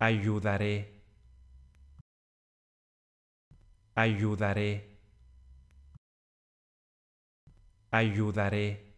ayudaré, ayudaré, ayudaré.